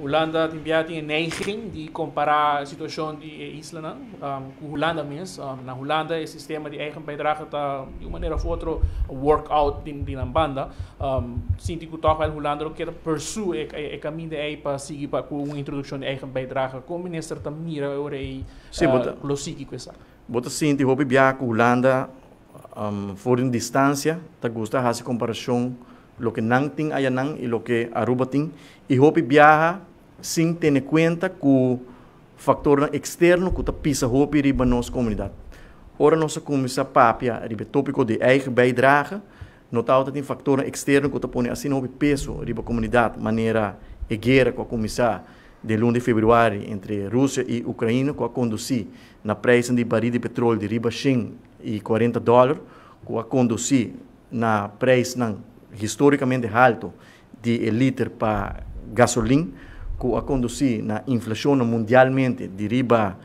Hollanda tinha een neiging de comparar a situação de Islândia um, com Holanda mens. Um, na Holanda o sistema de eigen bijdrage tá, de uma maneira ou outra workout din banda. Um, sinto que toch wel Holanda ook keer pursue ek ek de aí para seguir para com uma introdução de eigen bijdrage. Kom minister ta mira ore ei sí, uh, eh, lo sigi questa. Bota sinto hobi bia Holanda um, voor een distancia, ta tá, gusta fazer comparação lo que nanting ayanang e lo que arubating e hopi viaja sem ter conta com o factor externo que pisa hopi riba nossa comunidade. Ora nossa comunidade papia riba tópico de eigen bijdrage, nota altijd in factor externo que põe assim hopi peso riba comunidade, maneira e guerra com a comunidade de 1 de fevereiro entre Rússia e Ucrânia, que a conduzir na preço de barril de petróleo de riba 100 e 40 dólares, que a conduzir na preço não historicamente alto de liter para gasolina, que a conduzir na inflação mundialmente riba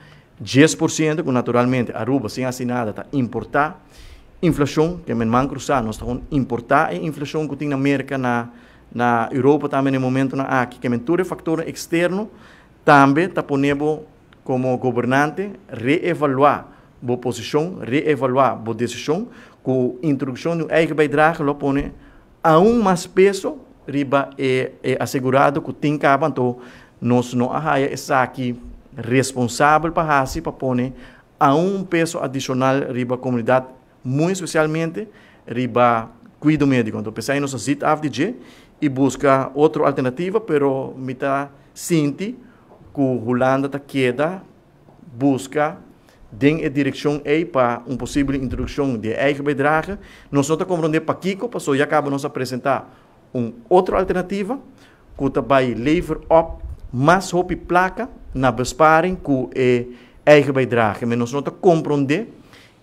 10%, que naturalmente Aruba sem assinada está importar. Inflação, que é man cruzada nós estamos importar, e inflação que tem na América, na, na Europa também no momento, na aqui, que é um fator externo, também está pondo como governante reevaluar a posição, reevaluar a decisão, com a introdução do EIG Beidrage, lo põe a um mais peso riba é, eh, é eh, assegurado que tem que abandonar nós não arraia está aqui responsável para assim para pôr a um peso adicional riba comunidade muito especialmente riba cuido médico então pensar em nossa zit afdg e busca outra alternativa pero me tá senti que Rolanda está queda busca den é direção é para uma possível introdução de eigen bedragen. Nós não compreendemos para Kiko, passou e acaba nos apresentar uma outra alternativa, que vai lever op mais hopi placa na besparing com é eigen bedragen. Mas nós não compreendemos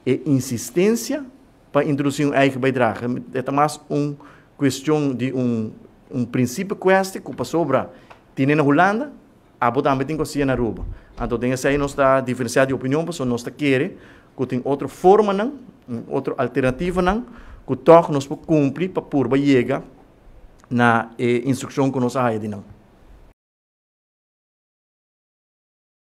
a insistência para introduzir um eigen bedragen. É mais uma questão de um, um princípio que passou para a Holanda, a botar também tem na Aruba. Então, tem aí nossa diferença de opinião, porque nós queremos que tem outra forma, não, outra alternativa, não, que toque nós cumprir para pôr, para chegar na eh, instrução que nós temos.